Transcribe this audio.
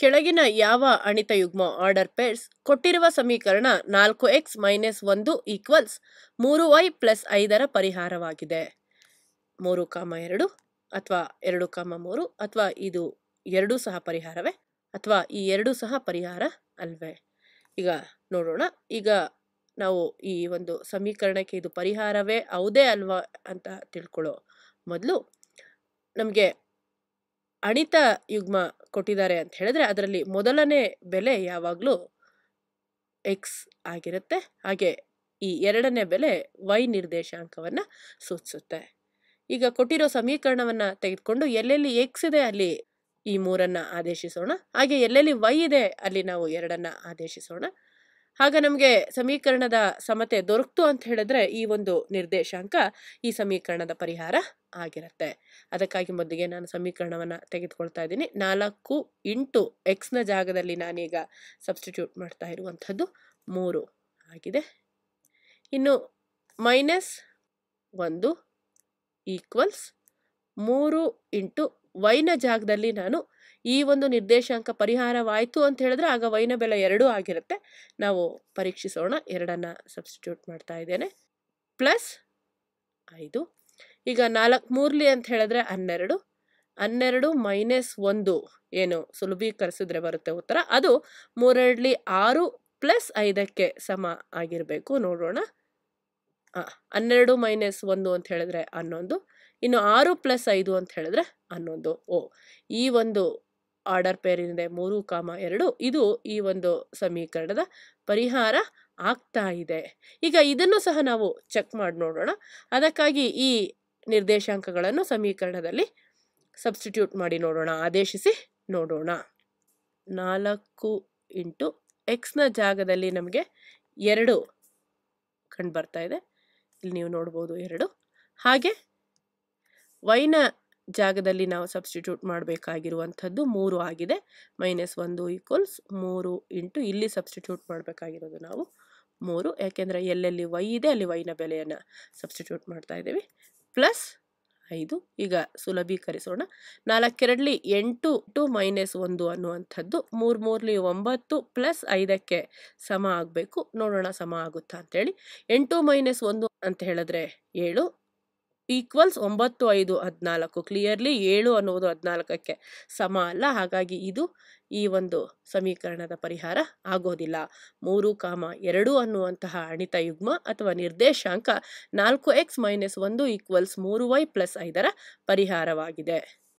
ಕೆಳಗಿನ ಯಾವ ಅಣಿತ ಯುಗ್ಮ order pairs ಕೊಟ್ಟಿರುವ ಸಮೀಕರಣ ನಾಲ್ಕು ಎಕ್ಸ್ ಮೈನಸ್ ಒಂದು ಈಕ್ವಲ್ಸ್ ಮೂರು ವೈ ಪ್ಲಸ್ ಐದರ ಪರಿಹಾರವಾಗಿದೆ ಮೂರು ಕಾಮ ಎರಡು ಅಥವಾ ಎರಡು ಕಾಮ ಮೂರು ಅಥವಾ ಇದು ಎರಡು ಸಹ ಪರಿಹಾರವೇ ಅಥವಾ ಈ ಎರಡು ಸಹ ಪರಿಹಾರ ಅಲ್ವೇ ಈಗ ನೋಡೋಣ ಈಗ ನಾವು ಈ ಒಂದು ಸಮೀಕರಣಕ್ಕೆ ಇದು ಪರಿಹಾರವೇ ಹೌದೇ ಅಲ್ವಾ ಅಂತ ತಿಳ್ಕೊಳ್ಳೋ ಮೊದಲು ನಮಗೆ ಅಣಿತ ಯುಗ್ಮ ಕೊಟ್ಟಿದ್ದಾರೆ ಅಂತ ಹೇಳಿದ್ರೆ ಅದರಲ್ಲಿ ಮೊದಲನೇ ಬೆಲೆ ಯಾವಾಗಲೂ ಎಕ್ಸ್ ಆಗಿರುತ್ತೆ ಹಾಗೆ ಈ ಎರಡನೇ ಬೆಲೆ ವೈ ನಿರ್ದೇಶಾಂಕವನ್ನು ಸೂಚಿಸುತ್ತೆ ಈಗ ಕೊಟ್ಟಿರೋ ಸಮೀಕರಣವನ್ನು ತೆಗೆದುಕೊಂಡು ಎಲ್ಲೆಲ್ಲಿ ಎಕ್ಸ್ ಇದೆ ಅಲ್ಲಿ ಈ ಮೂರನ್ನು ಆದೇಶಿಸೋಣ ಹಾಗೆ ಎಲ್ಲೆಲ್ಲಿ ವೈ ಇದೆ ಅಲ್ಲಿ ನಾವು ಎರಡನ್ನು ಆದೇಶಿಸೋಣ ಆಗ ನಮಗೆ ಸಮೀಕರಣದ ಸಮತೆ ದೊರಕ್ತು ಅಂತ ಹೇಳಿದ್ರೆ ಈ ಒಂದು ನಿರ್ದೇಶಾಂಕ ಈ ಸಮೀಕರಣದ ಪರಿಹಾರ ಆಗಿರುತ್ತೆ ಅದಕ್ಕಾಗಿ ಮೊದಲಿಗೆ ನಾನು ಸಮೀಕರಣವನ್ನು ತೆಗೆದುಕೊಳ್ತಾ ಇದ್ದೀನಿ ನಾಲ್ಕು ಇಂಟು ಎಕ್ಸ್ನ ಜಾಗದಲ್ಲಿ ನಾನೀಗ ಸಬ್ಸ್ಟಿಟ್ಯೂಟ್ ಮಾಡ್ತಾ ಇರುವಂಥದ್ದು ಮೂರು ಆಗಿದೆ ಇನ್ನು ಮೈನಸ್ ಒಂದು ಈಕ್ವಲ್ಸ್ ಮೂರು ಇಂಟು ವೈನ ಜಾಗದಲ್ಲಿ ನಾನು ಈ ಒಂದು ನಿರ್ದೇಶಾಂಕ ಪರಿಹಾರವಾಯಿತು ಅಂತ ಹೇಳಿದ್ರೆ ಆಗ ವೈನ ಬೆಲೆ ಎರಡೂ ಆಗಿರುತ್ತೆ ನಾವು ಪರೀಕ್ಷಿಸೋಣ ಎರಡನ್ನ ಸಬ್ಸ್ಟಿಟ್ಯೂಟ್ ಮಾಡ್ತಾ ಇದ್ದೇನೆ ಪ್ಲಸ್ ಐದು ಈಗ ನಾಲ್ಕು ಮೂರ್ಲಿ ಅಂತ ಹೇಳಿದ್ರೆ ಹನ್ನೆರಡು ಹನ್ನೆರಡು ಮೈನಸ್ ಒಂದು ಏನು ಸುಲಭೀಕರಿಸಿದ್ರೆ ಬರುತ್ತೆ ಉತ್ತರ ಅದು ಮೂರಡ್ಲಿ ಆರು ಪ್ಲಸ್ ಐದಕ್ಕೆ ಸಮ ಆಗಿರಬೇಕು ನೋಡೋಣ ಹನ್ನೆರಡು ಮೈನಸ್ ಒಂದು ಅಂತ ಹೇಳಿದ್ರೆ ಹನ್ನೊಂದು ಇನ್ನು ಆರು ಪ್ಲಸ್ ಐದು ಅಂತ ಹೇಳಿದ್ರೆ ಹನ್ನೊಂದು ಓ ಈ ಒಂದು ಆರ್ಡರ್ ಇದೆ ಮೂರು ಕಾಮ ಎರಡು ಇದು ಈ ಒಂದು ಸಮೀಕರಣದ ಪರಿಹಾರ ಆಗ್ತಾ ಇದೆ ಈಗ ಇದನ್ನು ಸಹ ನಾವು ಚೆಕ್ ಮಾಡಿ ನೋಡೋಣ ಅದಕ್ಕಾಗಿ ಈ ನಿರ್ದೇಶಾಂಕಗಳನ್ನು ಸಮೀಕರಣದಲ್ಲಿ ಸಬ್ಸ್ಟಿಟ್ಯೂಟ್ ಮಾಡಿ ನೋಡೋಣ ಆದೇಶಿಸಿ ನೋಡೋಣ ನಾಲ್ಕು ಇಂಟು ಎಕ್ಸ್ನ ಜಾಗದಲ್ಲಿ ನಮಗೆ ಎರಡು ಕಂಡು ಬರ್ತಾ ಇದೆ ಇಲ್ಲಿ ನೀವು ನೋಡ್ಬೋದು ಎರಡು ಹಾಗೆ ವೈನ ಜಾಗದಲ್ಲಿ ನಾವು ಸಬ್ಸ್ಟಿಟ್ಯೂಟ್ ಮಾಡಬೇಕಾಗಿರುವಂಥದ್ದು ಮೂರು ಆಗಿದೆ ಮೈನಸ್ ಒಂದು ಈಕ್ವಲ್ಸ್ ಮೂರು ಇಂಟು ಇಲ್ಲಿ ಸಬ್ಸ್ಟಿಟ್ಯೂಟ್ ಮಾಡಬೇಕಾಗಿರೋದು ನಾವು ಮೂರು ಯಾಕೆಂದರೆ ಎಲ್ಲೆಲ್ಲಿ ವೈ ಇದೆ ಅಲ್ಲಿ ವೈನ ಬೆಲೆಯನ್ನು ಸಬ್ಸ್ಟಿಟ್ಯೂಟ್ ಮಾಡ್ತಾ ಇದ್ದೀವಿ ಪ್ಲಸ್ ಐದು ಈಗ ಸುಲಭೀಕರಿಸೋಣ ನಾಲ್ಕೆರಡಲಿ ಎಂಟು ಟು ಮೈನಸ್ ಒಂದು ಅನ್ನುವಂಥದ್ದು ಮೂರು ಮೂರಲಿ ಒಂಬತ್ತು ಪ್ಲಸ್ ಐದಕ್ಕೆ ಸಮ ಆಗಬೇಕು ನೋಡೋಣ ಸಮ ಆಗುತ್ತಾ ಅಂತೇಳಿ ಎಂಟು ಮೈನಸ್ ಒಂದು ಅಂತ ಹೇಳಿದ್ರೆ ಏಳು ಈಕ್ವಲ್ಸ್ ಒಂಬತ್ತು ಐದು ಹದಿನಾಲ್ಕು ಕ್ಲಿಯರ್ಲಿ ಏಳು ಅನ್ನುವುದು ಹದಿನಾಲ್ಕಕ್ಕೆ ಸಮ ಅಲ್ಲ ಹಾಗಾಗಿ ಇದು ಈ ಒಂದು ಸಮೀಕರಣದ ಪರಿಹಾರ ಆಗೋದಿಲ್ಲ ಮೂರು ಕಾಮ ಎರಡು ಅನ್ನುವಂತಹ ಅಣಿತ ಯುಗ್ಮ ಅಥವಾ ನಿರ್ದೇಶಾಂಕ ನಾಲ್ಕು ಎಕ್ಸ್ ಮೈನಸ್ ಒಂದು ಈಕ್ವಲ್ಸ್ ಮೂರು ವೈ ಪ್ಲಸ್ ಐದರ ಪರಿಹಾರವಾಗಿದೆ